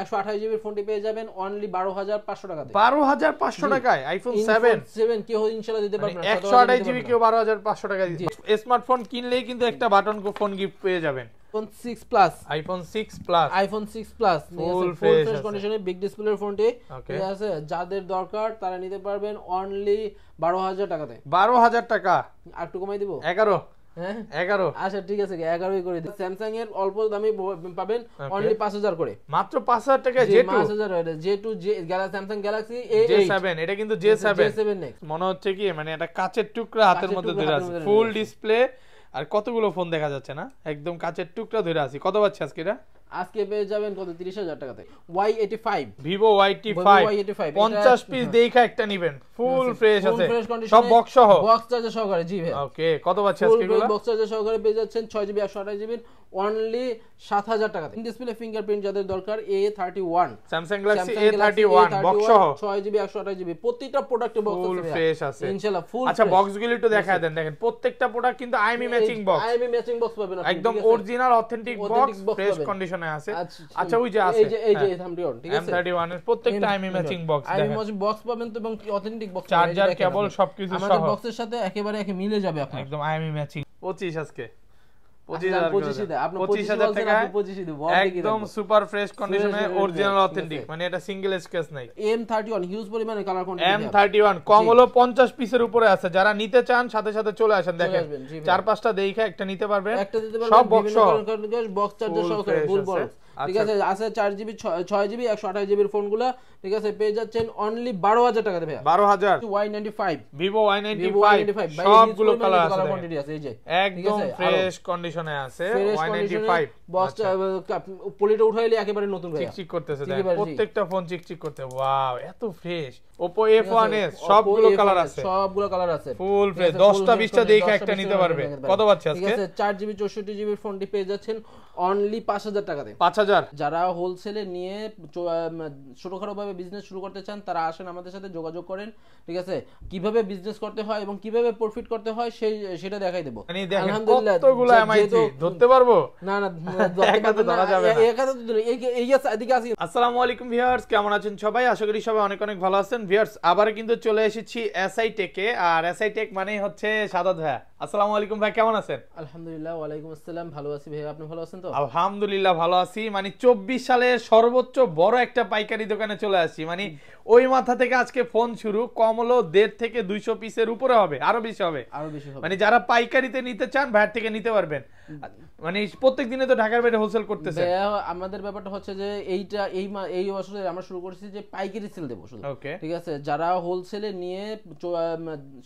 একশো আঠাশ জিবির ফোনটি পেয়ে যাবেন অনলি বারো হাজার পাঁচশো টাকা মানে বারো হাজার পাঁচশো টাকায় আইফোন সেভেন সেভেন কেউ ইনশাল্লাহ দিতে পারবেন একশো আঠাশ জিবি কেউ বারো হাজার পাঁচশো টাকা দিচ্ছে স্মার্টফোন কিনলেই কিন্তু একটা বাটন ফোন গিফট পেয়ে যাবেন iPhone plus iPhone six plus iPhone six plus full fresh কন্ডিশনে বিগ ডিসপ্লের ফোনটি ঠিক আছে যাদের দরকার তারা নিতে পারবেন অনলি হাজার টাকাতে হাজার টাকা আর একটু কমাই দিব এগারো হ্যাঁ এগারো আচ্ছা ঠিক আছে পাবেন পাঁচ হাজার মাত্র পাঁচ হাজার পাঁচ হাজার টু স্যামসাং সেভেন এটা কিন্তু মনে হচ্ছে কি মানে একটা টুকরা হাতের মধ্যে ধরে ফুল ডিসপ্লে আর কতগুলো ফোন দেখা যাচ্ছে না একদম কাচের টুকরা ধরে আছি কত পাচ্ছে আজকে এটা আজকে পেয়ে যাবেন কত 30000 টাকাতে Y85 Vivo Y85 50 পিস দেইখা একটা নেবেন ফুল ফ্রেশ আছে সব বক্স সহ বক্স চার্জ সহকারে জি ভাই ওকে কত বাচ্চা আজকে এগুলো বক্স চার্জ সহকারে পেয়ে যাচ্ছেন 6GB 128GB অনলি 7000 টাকাতে ডিসপ্লে ফিঙ্গারপ্রিন্ট যাদের দরকার A31 Samsung Galaxy A31 box সহ 6GB 128GB প্রতিটা প্রোডাক্টে বক্স ফুল ফ্রেশ আছে ইনশাআল্লাহ ফুল আচ্ছা বক্স গুলো একটু দেখায় দেন দেখেন প্রত্যেকটা প্রোডাক্ট কিন্তু IMEI matching box IMEI matching box পাবেন একদম original authentic box fresh condition এখানে আছে আচ্ছা, আচ্ছা ওই যে আছে এই যে এই যে হ্যাঁ। M31 ঠিক আছে M31 এর প্রত্যেকটা IMEI matching box IMEI matching box পাবেন তো এবং অথেন্টিক বক্স চার্জার কেবল সবকিছু সহ আমাদের বক্সের সাথে একেবারে একে মিলে যাবে আপনার একদম আইএমই ম্যাচিং 25 আজকে পিসের মানে উপরে আছে যারা নিতে চান সাথে সাথে চলে আসেন দেখেন চার পাঁচটা দেখে একটা নিতে পারবেন সব বক্স বক্স চার্জার সহকারে বক্স ঠিক আছে আচ্ছা। আছে চার জিবি ছয় জিবি একশো আঠাশ জিবির গুলা ঠিক আছে পেয়ে যাচ্ছেন অনলি বারো হাজার টাকা দেবে বারো হাজার Y ninety five Vivo Y ninety five সবগুলো কালার কোয়ান্টিটি আছে এই যে একদম ফ্রেশ কন্ডিশনে আছে ওয়াই নাইনটি ফাইভ বক্সটা আচ্ছা। একেবারে নতুন চিকচিক করতেছে প্রত্যেকটা ফোন চিকচিক করতে ওয়াও এত ফ্রেশ সবগুলো কালার আছে সবগুলো কালার আছে ফুল ফ্রেশ দেখে একটা নিতে পারবে কত পাচ্ছে আজকে ঠিক আছে ফোনটি পেয়ে যাচ্ছেন অনলি হাজার টাকাতে হাজার যারা হোলসেলে নিয়ে ছোটখাটো ভাবে বিজনেস শুরু করতে চান তারা আসেন আমাদের সাথে যোগাযোগ করেন ঠিক আছে কিভাবে বিজনেস করতে হয় এবং কিভাবে প্রফিট করতে হয় সেই সেটা দেখাই দেবো মানে আলহামদুলিল্লাহ ধরতে পারবো না না আলহামদুলিল্লাহ ভালো আছি মানে সালে সর্বোচ্চ বড় একটা পাইকারি দোকানে চলে আসি মানে ওই মাথা থেকে আজকে ফোন শুরু কমলো দেড় থেকে দুইশো পিসের উপরে হবে আরো বেশি হবে আরো বেশি হবে মানে যারা পাইকারিতে নিতে চান ভাইয়ার থেকে নিতে পারবেন মানে প্রত্যেক দিনে তো ঢাকার বাইরে হোলসেল করতেছে আমাদের ব্যাপারটা হচ্ছে যে এইটা এই এই বছরে আমরা শুরু করেছি যে পাইকারি সেল দেবো শুধু ঠিক আছে যারা হোলসেলে নিয়ে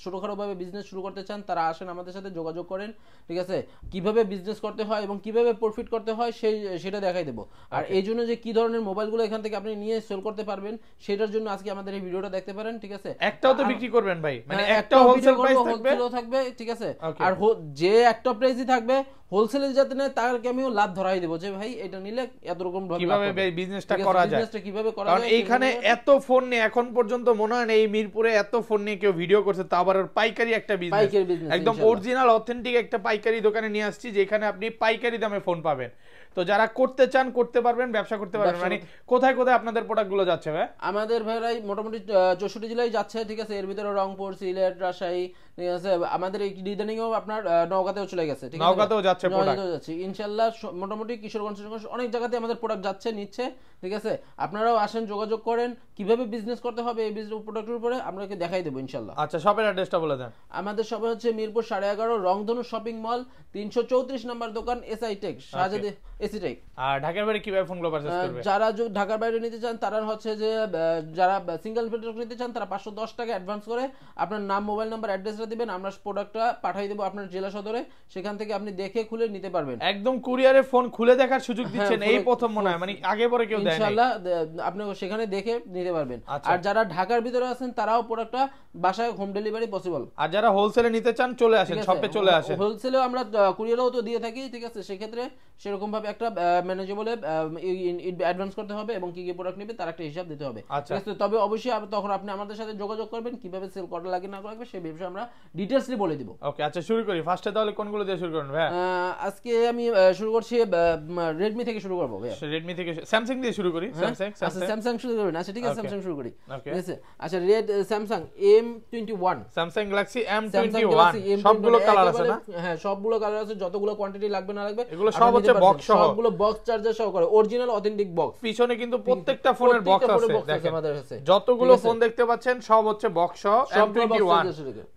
ছোটখাটো ভাবে বিজনেস শুরু করতে চান তারা আসেন আমাদের সাথে যোগাযোগ করেন ঠিক আছে কিভাবে বিজনেস করতে হয় এবং কিভাবে প্রফিট করতে হয় সেই সেটা দেখাই দেবো আর এই জন্য যে কি ধরনের মোবাইলগুলো এখান থেকে আপনি নিয়ে সেল করতে পারবেন সেটার জন্য আজকে আমাদের এই ভিডিওটা দেখতে পারেন ঠিক আছে একটাও তো বিক্রি করবেন ভাই মানে একটা হোলসেল প্রাইস থাকবে ঠিক আছে আর যে একটা প্রাইসই থাকবে হোলসেলে যাতে নেয় তাকে আমিও লাভ ধরাই দেবো যে ভাই এটা নিলে এত রকম কিভাবে বিজনেসটা করা যায় বিজনেসটা কিভাবে করা যায় এইখানে এত ফোন নিয়ে এখন পর্যন্ত মনে হয় না এই মিরপুরে এত ফোন নিয়ে কেউ ভিডিও করছে তা আবার পাইকারি একটা বিজনেস একদম অরিজিনাল অথেন্টিক একটা পাইকারি দোকানে নিয়ে আসছি যেখানে আপনি পাইকারি দামে ফোন পাবেন তো যারা করতে চান করতে পারবেন ব্যবসা করতে পারবেন মানে কোথায় কোথায় আপনাদের প্রোডাক্টগুলো যাচ্ছে ভাই আমাদের ভাইরাই মোটামুটি চৌষট্টি জেলায় যাচ্ছে ঠিক আছে এর ভিতরে রংপুর সিলেট রাজশাহী ঠিক আছে আমাদের এই ইদানিংও আপনার নওগাঁতেও চলে গেছে ঠিক আছে নওগাঁতেও যাচ্ছে প্রোডাক্ট যাচ্ছে ইনশাআল্লাহ মোটামুটি কিশোরগঞ্জ অনেক জায়গাতে আমাদের প্রোডাক্ট যাচ্ছে নিচ্ছে ঠিক আছে আপনারাও আসেন যোগাযোগ করেন কিভাবে বিজনেস করতে হবে এই বিজনেস প্রোডাক্টের উপরে আপনাকে দেখাই দেবো ইনশাল্লাহ আচ্ছা শপের অ্যাড্রেসটা বলে দেন আমাদের শপ হচ্ছে মিরপুর সাড়ে এগারো রংধনু শপিং মল তিনশো চৌত্রিশ নম্বর দোকান SI tech Shahzadi AC tech আর ঢাকার বাইরে কিভাবে ফোন করবে যারা ঢাকার বাইরে নিতে চান তারা হচ্ছে যে যারা সিঙ্গেল ফিল্টার নিতে চান তারা পাঁচশো দশ টাকা অ্যাডভান্স করে আপনার নাম মোবাইল নাম্বার অ্যাড্রেস টাকা দিবেন আমরা প্রোডাক্টটা পাঠিয়ে দেবো আপনার জেলা সদরে সেখান থেকে আপনি দেখে খুলে নিতে পারবেন একদম কুরিয়ারের ফোন খুলে দেখার সুযোগ হ্যাঁ, দিচ্ছেন এই প্রথম মনে হয় মানে আগে পরে কেউ দেয় ইনশাআল্লাহ আপনি সেখানে দেখে নিতে পারবেন আচ্ছা। আর যারা ঢাকার ভিতরে আছেন তারাও প্রোডাক্টটা বাসায় হোম ডেলিভারি পসিবল আর যারা হোলসেলে নিতে চান চলে আসেন শপে চলে আসেন হোলসেলে আমরা কুরিয়ারও তো দিয়ে থাকি ঠিক আছে সেক্ষেত্রে সেরকম ভাবে একটা ম্যানেজেবল অ্যাডভান্স করতে হবে এবং কি কি প্রোডাক্ট নেবে তার একটা হিসাব দিতে হবে আচ্ছা। তবে অবশ্যই তখন আপনি আমাদের সাথে যোগাযোগ করবেন কিভাবে সেল করা লাগে না লাগবে সেই বিষয়ে আমরা ডিটেইলসলি বলে দিব ওকে আচ্ছা শুরু করি ফার্স্টে তাহলে কোনগুলো দিয়ে শুরু করব ভাই আজকে আমি শুরু করছি Redmi থেকে শুরু করব ভাই Redmi থেকে Samsung দিয়ে শুরু করি হ্যাঁ? Samsung আচ্ছা Samsung শুরু করি না আচ্ছা ঠিক আছে Samsung শুরু করি ঠিক আছে আচ্ছা Red Samsung M21 Samsung Galaxy M21 সবগুলো কালার আছে না হ্যাঁ সবগুলো কালার আছে যতগুলো কোয়ান্টিটি লাগবে না লাগবে এগুলো সব হচ্ছে বক্স সহ সবগুলো বক্স চার্জার সহ করে অরিজিনাল অথেন্টিক বক্স পিছনে কিন্তু প্রত্যেকটা ফোনের বক্স আছে দেখেন যতগুলো ফোন দেখতে পাচ্ছেন সব হচ্ছে বক্স সহ M21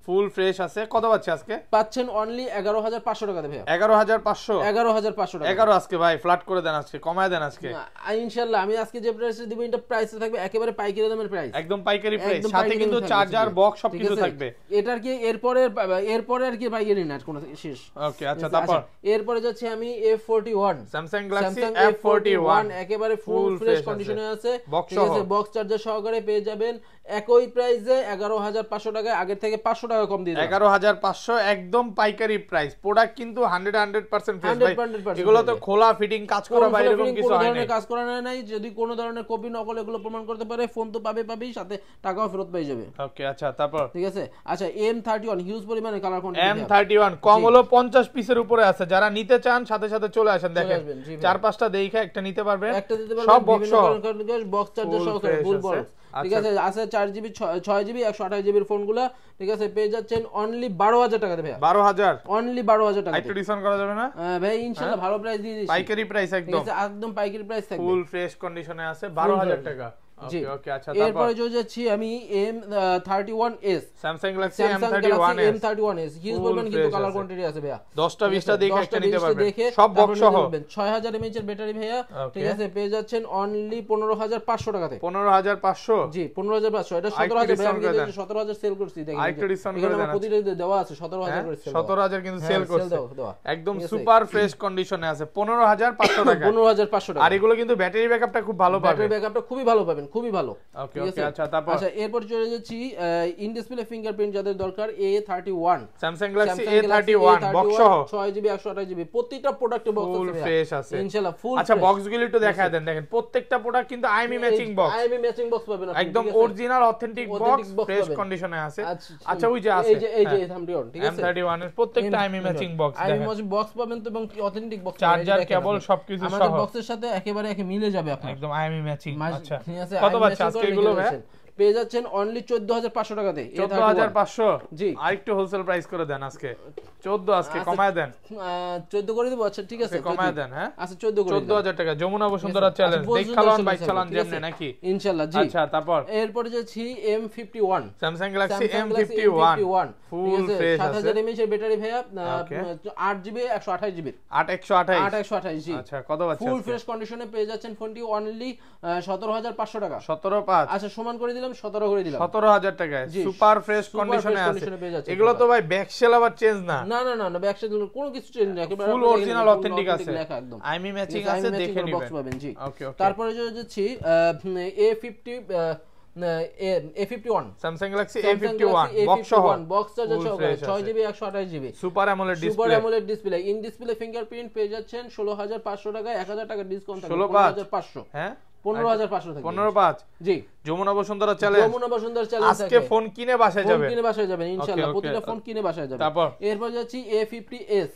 ফুল ফ্রেশ আছে কত পাচ্ছে আজকে পাচ্ছেন অনলি এগারো হাজার পাঁচশো টাকা দেবে এগারো হাজার পাঁচশো এগারো হাজার পাঁচশো এগারো আজকে ভাই ফ্ল্যাট করে দেন আজকে কমায় দেন আজকে ইনশাল্লাহ আমি আজকে যে প্রাইসে দিব এটা প্রাইসে থাকবে একেবারে পাইকারি দামের প্রাইস একদম পাইকারি প্রাইস সাথে কিন্তু চার্জার বক্স সব কিছু থাকবে এটার কি এরপরে এরপরে আর কি পাইকারি না কোনো শেষ ওকে আচ্ছা তারপর এরপরে যাচ্ছে আমি A41 এফ Galaxy ওয়ান একেবারে ফুল ফ্রেশ কন্ডিশনে আছে বক্স বক্স চার্জার সহকারে পেয়ে যাবেন একই প্রাইসে এগারো হাজার পাঁচশো টাকায় আগের থেকে পাঁচশো টাকা কম দিয়ে এগারো হাজার পাঁচশো একদম পাইকারি প্রাইস প্রোডাক্ট কিন্তু হান্ড্রেড হান্ড্রেড পার্সেন্ট এগুলো তো খোলা ফিটিং কাজ করা বা এরকম কিছু হয় কাজ করা নাই যদি কোনো ধরনের কপি নকল এগুলো প্রমাণ করতে পারে ফোন তো পাবে পাবেই সাথে টাকাও ফেরত পেয়ে যাবে ওকে আচ্ছা তারপর ঠিক আছে আচ্ছা এম থার্টি ওয়ান হিউজ পরিমাণে কালার কোন এম থার্টি ওয়ান কম হলো পঞ্চাশ পিসের উপরে আছে যারা নিতে চান সাথে সাথে চলে আসেন দেখেন চার পাঁচটা দেখে একটা নিতে পারবেন একটা দিতে পারবেন সব বক্স বক্স চার্জার সহকারে ফুল বক্স ঠিক আছে আচ্ছা। আছে চার জিবি ছয় জিবি একশো আঠাশ জিবির ফোনগুলো ঠিক আছে পেয়ে যাচ্ছেন অনলি বারো হাজার টাকাতে ভাই বারো হাজার অনলি বারো হাজার টাকা একটু ডিসকাউন্ট করা যাবে না হ্যাঁ, ভাই ইনশাল্লাহ হ্যাঁ। ভালো প্রাইস দিয়ে দিচ্ছি পাইকারি প্রাইস একদম একদম পাইকারি প্রাইস ফুল ফ্রেশ কন্ডিশনে আছে বারো হাজার টাকা জি ওকে আচ্ছা যাচ্ছি আমি M Samsung Galaxy M M huge বলবেন কিন্তু কালার কোয়ান্টিটি আছে ভাইয়া দেখে একটা নিতে পারবেন সব বক্স সহ এর ব্যাটারি ভাইয়া ঠিক আছে পেয়ে যাচ্ছেন অনলি পনেরো হাজার পাঁচশো টাকাতে পনেরো হাজার পাঁচশো জি এটা সতেরো হাজার ভাইয়া আমি সতেরো হাজার সেল করছি দেখেন আরেকটু ডিসকাউন্ট করে দেন প্রতিটা দেওয়া আছে সতেরো হাজার হ্যাঁ, করে সেল হাজার কিন্তু সেল হ্যাঁ, করছে একদম সুপার ফ্রেশ কন্ডিশনে আছে পনেরো হাজার পাঁচশো টাকা পনেরো হাজার পাঁচশো টাকা আর এগুলো কিন্তু ব্যাটারি ব্যাকআপটা খুব ভালো পাবে ব্যাটারি ব্যাকআপটা খুবই ভালো পাবেন খুবই ভালো আচ্ছা তারপর আচ্ছা এরপর চলে যাচ্ছি ইন ডিসপ্লে ফিঙ্গারপ্রিন্ট যাদের দরকার A31 Samsung Galaxy A31 box সহ 6GB 128GB প্রত্যেকটা প্রোডাক্টে বক্স ফুল ফ্রেশ আছে ইনশাআল্লাহ ফুল আচ্ছা বক্সগুলো একটু দেখায় দেন দেখেন প্রত্যেকটা প্রোডাক্ট কিন্তু IMEI matching box IMEI matching box পাবেন একদম অরিজিনাল অথেন্টিক বক্স ফ্রেশ কন্ডিশনে আছে আচ্ছা, আচ্ছা ওই যে আছে এই যে এই যে হ্যাঁ। M31 ঠিক আছে M31 এর প্রত্যেকটা আইএমই ম্যাচিং বক্স দেখেন আইএমই বক্স পাবেন তো এবং অথেন্টিক বক্স চার্জার কেবল সবকিছু সহ আমাদের বক্সের সাথে একেবারে একে মিলে যাবে আপনার একদম আইএমই e ম্যাচিং আচ্ছা ঠিক আছে কত জি আরেকটু হোলসেল প্রাইস করে দেন আজকে আজকে আচ্ছা, কমায় দেন করে আচ্ছা ঠিক আছে কমায় দেন হ্যাঁ আচ্ছা টাকা যমুনা বসুন্ধরা চ্যালেঞ্জ দেখ খালান বাইক নাকি জি আচ্ছা তারপর এরপরে যাচ্ছি M51 M fifty one full fresh আছে 7000 mAh এর ব্যাটারি ভাই আট একশো আঠাশ আট একশো আঠাশ জি আচ্ছা কত ফুল ফ্রেশ কন্ডিশনে পেয়ে যাচ্ছেন ফোনটি অনলি সতেরো হাজার পাঁচশো টাকা সতেরো আচ্ছা সমান করে দিলাম হাজার চেঞ্জ তারপরে এ box super display display in display fingerprint পেয়ে যাচ্ছেন 16500 টাকা হাজার টাকা ডিসকাউন্ট পাঁচশো হ্যাঁ জি ফোন কিনে বাসায় যাবেন কিনে বাসায় যাবেন ইনশাআল্লাহ প্রতিটা ফোন কিনে বাসায় যাবেন তারপর এরপর যাচ্ছি A50s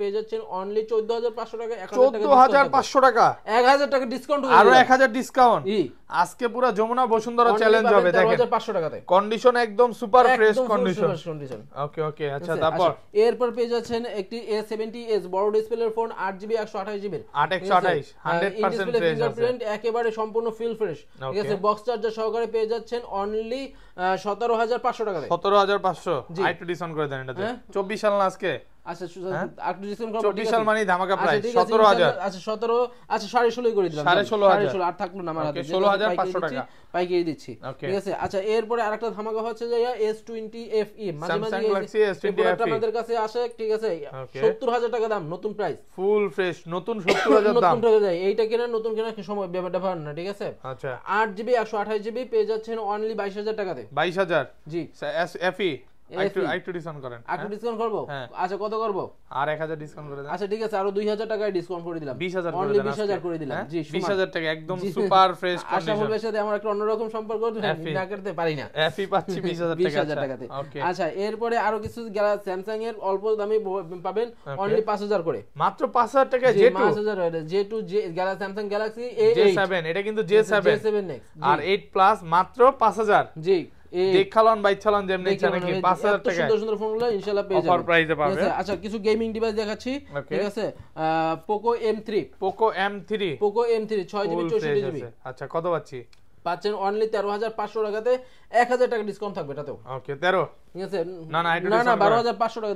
পেয়ে যাচ্ছেন অনলি 14500 টাকা 11500 টাকা 1000 টাকা ডিসকাউন্ট আর 1000 ডিসকাউন্ট আজকে পুরো যমুনা বসুন্ধরা চ্যালেঞ্জ হবে দেখেন 13500 টাকাতে কন্ডিশন একদম super fresh condition condition okay okay আচ্ছা তারপর এরপর পেয়ে যাচ্ছেন একটি A70s বড় ডিসপ্লের ফোন 8GB 128GB এর 8128 100% ফ্রেশ ফিঙ্গারপ্রিন্ট একেবারে সম্পূর্ণ ফিল ফ্রেশ ঠিক আছে বক্স চার্জার সহকারে পেয়ে যাচ্ছেন অনলি 17500 টাকাতে 17500 আইটু ডিসকাউন্ট করে দেন এটাতে 24 হ্যাঁ? সাল না আজকে আচ্ছা হ্যাঁ? একটু আর আচ্ছা, আচ্ছা, আচ্ছা, থাকলো না আমার e, e। টাকা দাম নতুন প্রাইস ফুল ফ্রেশ নতুন 70000 দাম নতুন টাকা সময় ব্যাপারটা না ঠিক আছে আচ্ছা 8 জিবি 128 জিবি পেয়ে যাচ্ছেন অনলি 22000 টাকাতে 22000 জি একটু একটু ডিসকাউন্ট করেন একটু ডিসকাউন্ট করব আচ্ছা কত করব আর 1000 ডিসকাউন্ট করে দেন আচ্ছা ঠিক আছে 2000 টাকায় ডিসকাউন্ট করে দিলাম 20000 করে দিলাম 20000 করে দিলাম জি 20000 টাকা একদম সুপার ফ্রেশ কন্ডিশন সাথে আমার একটা সম্পর্ক না করতে পারি না পাচ্ছি 20000 টাকা 20000 টাকাতে আচ্ছা।, আচ্ছা এরপরে আরো কিছু গ্যালাক্সি স্যামসাং এর অল্প দামে পাবেন অনলি 5000 করে মাত্র 5000 টাকা জে2 5000 হয়ে জে গ্যালাক্সি স্যামসাং গ্যালাক্সি এটা কিন্তু জে7 জে7 নেক্সট আর 8 প্লাস মাত্র 5000 জি কিছু গেমিং ডিভাইস দেখাচ্ছি ঠিক আছে Poco M3 Poco M3 Poco M3 6GB 64GB আচ্ছা কত পাচ্ছি পাচ্ছেন অনলি তেরো হাজার পাঁচশো টাকাতে এক হাজার টাকা ডিসকাউন্ট থাকবে তেরো ফুল ফ্রেশ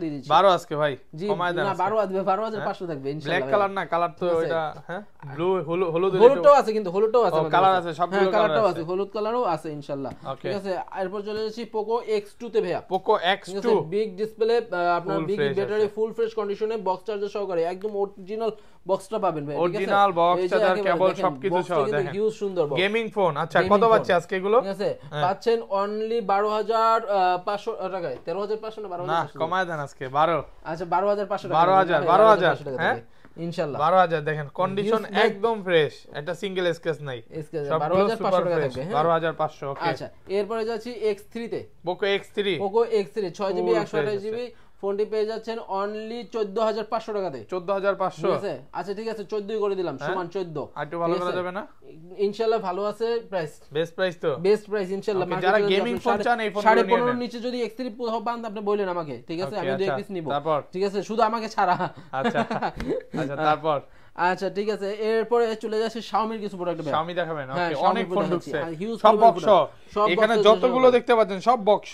কন্ডিশনে বক্স চার্জার সহকারে একদম অরিজিনাল বক্স চার্জার কেবল সবকিছু সহ সুন্দর গেমিং ফোন ঠিক আছে আচ্ছা, হ্যাঁ। পাচ্ছেন অনলি 12500 টাকায় তেরো বারো হাজার দেখেন কন্ডিশন একদম ফ্রেশ এটা সিঙ্গেল স্কেচ নাই স্কেচ 12500 টাকা হ্যাঁ? আচ্ছা এরপরে যাচ্ছি X3 তে Poco X3 Poco X3 6GB 128GB ফোনটি পেয়ে যাচ্ছেন অনলি চোদ্দ হাজার পাঁচশো টাকাতে চোদ্দ হাজার পাঁচশো আচ্ছা ঠিক আছে চোদ্দই করে দিলাম হ্যাঁ? সমান চোদ্দ একটু ভালো করা যাবে না ইনশাল্লাহ ভালো আছে প্রাইস বেস্ট প্রাইস তো বেস্ট প্রাইস ইনশাল্লাহ যারা গেমিং ফোন চান এই ফোন সাড়ে পনেরোর নিচে যদি এক্স থ্রি পান আপনি বললেন আমাকে ঠিক আছে আমি দুই পিস আচ্ছা, নিব ঠিক আছে শুধু আমাকে ছাড়া আচ্ছা আচ্ছা তারপর আচ্ছা ঠিক আছে এরপরে চলে যাচ্ছে শাওমির কিছু প্রোডাক্ট শাওমি দেখাবেন হ্যাঁ, অনেক ফোন ঢুকছে হ্যাঁ, সব বক্স এখানে যতগুলো দেখতে পাচ্ছেন সব বক্স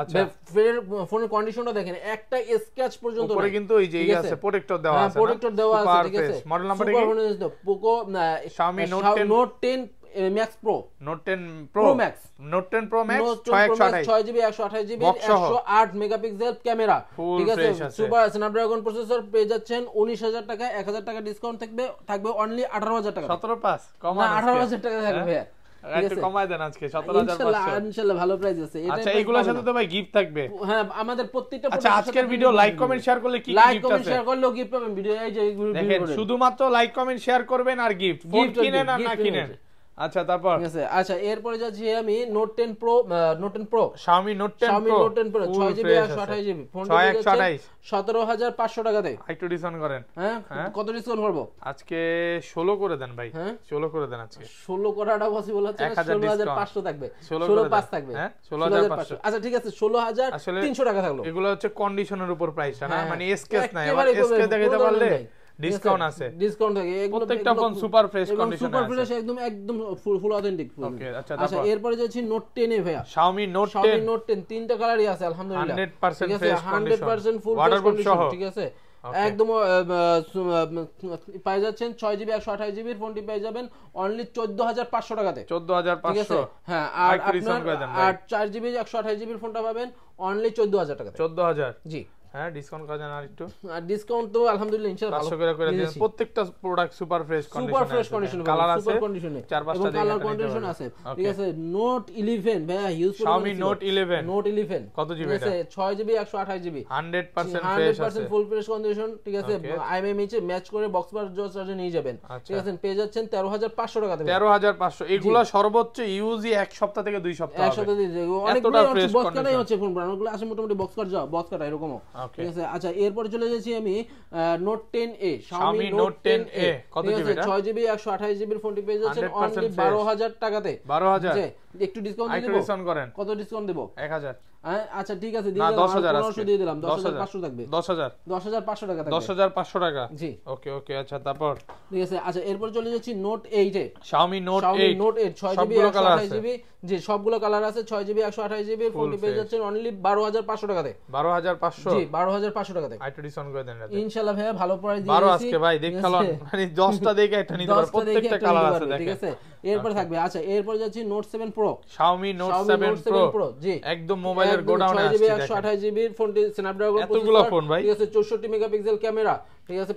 আচ্ছা ফোনের কন্ডিশনটা দেখেন একটা স্ক্র্যাচ পর্যন্ত উপরে কিন্তু এই যে ইয়ে আছে প্রোটেক্টর হ্যাঁ, দেওয়া আছে প্রোটেক্টর দেওয়া আছে ঠিক আছে মডেল নাম্বারটা কি Poco Xiaomi Note 10 max pro note 10 pro max note 10 pro max 6 GB 128 GB 108 megapixel camera ঠিক আছে সুপার স্ন্যাপড্রাগন প্রসেসর পেয়ে যাচ্ছেন উনিশ হাজার টাকা এক হাজার টাকা ডিসকাউন্ট থাকবে থাকবে অনলি আঠারো হাজার টাকা 17 পাস কম না 18000 টাকা থাকবে হ্যাঁ? কমায় দেন আজকে ভালো আচ্ছা, সাথে গিফট থাকবে হ্যাঁ আমাদের প্রত্যেকটা আচ্ছা, আজকের ভিডিও লাইক কমেন্ট শেয়ার করলে শেয়ার গিফট ভিডিও শুধুমাত্র লাইক কমেন্ট শেয়ার করবেন আর গিফট কিনে কিনেন আর না কিনেন আচ্ছা তারপর ঠিক আছে আচ্ছা এরপরে যাচ্ছি আমি note 10 pro note 10 pro Xiaomi Note 10 Xiaomi Note 10 Pro 6 GB 128 GB ফোনটা টাকা দেয় একটু ডিসকাউন্ট করেন হ্যাঁ, হ্যাঁ? কত ডিসকাউন্ট করব আজকে 16 করে দেন ভাই 16 হ্যাঁ? করে দেন আজকে 16 করাটা পসিবল হচ্ছে 16500 থাকবে 16 5 থাকবে হ্যাঁ 16500 আচ্ছা ঠিক আছে 16300 টাকা থাকলো এগুলো হচ্ছে কন্ডিশনের উপর প্রাইস না হ্যাঁ, মানে এসকেস নাই এসকেস দেখাইতে পারলে ডিসকাউন্ট আছে ডিসকাউন্ট থাকে প্রত্যেকটা ফোন সুপার ফ্রেশ কন্ডিশনে সুপার ফ্রেশ একদম একদম ফুল ফুল অথেন্টিক ওকে আচ্ছা আচ্ছা এরপরে যাচ্ছি নোট 10 এ ভাইয়া Xiaomi Note 10 Xiaomi Note 10 তিনটা কালারই আছে আলহামদুলিল্লাহ 100% fresh condition 100% full fresh condition ঠিক আছে একদম পাই যাচ্ছেন ছয় জিবি একশো আঠাশ জিবির ফোনটি পেয়ে যাবেন অনলি চোদ্দ হাজার পাঁচশো টাকাতে চোদ্দ হাজার পাঁচশো হ্যাঁ আর আপনার আর চার জিবি একশো আঠাশ জিবির ফোনটা পাবেন অনলি চোদ্দ হাজার টাকা চোদ্দ হাজার জি হ্যাঁ ডিসকাউন্ট করে টাকা দেবেন 13500 এগুলা সর্বোচ্চ ইউজি এক সপ্তাহ থেকে দুই সপ্তাহ এক সপ্তাহ দিয়ে মোটামুটি বক্স কাট বক্স কাটা এরকমও ঠিক আছে আচ্ছা এরপর চলে যাচ্ছি আমি note ten A Xiaomi note ten A কত জিবি ছয় জিবি একশো আঠাশ জিবির ফোনটি পেয়ে যাচ্ছেন অনলি বারো হাজার টাকাতে বারো হাজার একটু ডিসকাউন্ট ডিসকাউন্ট করেন কত ডিসকাউন্ট দেবো এক হাজার হ্যাঁ, আচ্ছা ঠিক আছে দিয়ে দিলাম 10000 দিয়ে দিলাম 10500 থাকবে 10000 10500 টাকা থাকবে 10500 টাকা জি ওকে ওকে আচ্ছা তারপর ঠিক আছে আচ্ছা এরপর চলে যাচ্ছি note 8 A Xiaomi Note 8 Xiaomi Note 8 6GB 128GB যে সবগুলো কালার আছে ছয় জিবি একশো আঠাশ জিবি ফোনটি পেয়ে যাচ্ছেন অনলি বারো হাজার পাঁচশো টাকাতে বারো হাজার পাঁচশো বারো হাজার পাঁচশো টাকাতে আইটা ডিসকাউন্ট করে দেন ইনশাল্লাহ ভাইয়া ভালো প্রাইস দিয়ে বারো আজকে ভাই দেখালাম মানে দশটা দেখে একটা নিতে পারবো প্রত্যেকটা কালার আছে ঠিক আছে এরপর আচ্ছা। থাকবে আচ্ছা এরপর যাচ্ছি note seven pro Xiaomi note seven pro জি একদম মোবাইলের গোডাউনে আছে একশো আঠাশ জিবি ফোনটি স্ন্যাপড্রাগন এতগুলো ফোন ভাই ঠিক আছে চৌষট্টি মেগাপিক্সেল ক্যামেরা ঠিক আছে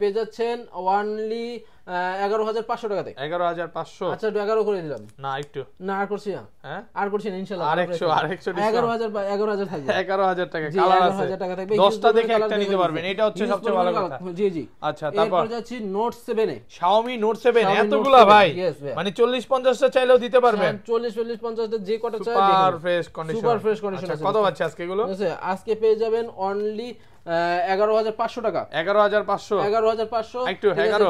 পেয়ে যাচ্ছেন অনলি শাওমি নোট সেভেন এতগুলা ভাই মানে চল্লিশ পঞ্চাশটা চাইলেও দিতে পারবেন হ্যাঁ, চল্লিশ চল্লিশ পঞ্চাশটা যে কটা চাই super fresh condition fresh condition কত আজকে আজকে পেয়ে যাবেন অনলি এগারো হাজার পাঁচশো টাকা এগারো হাজার পাঁচশো এগারো হাজার পাঁচশো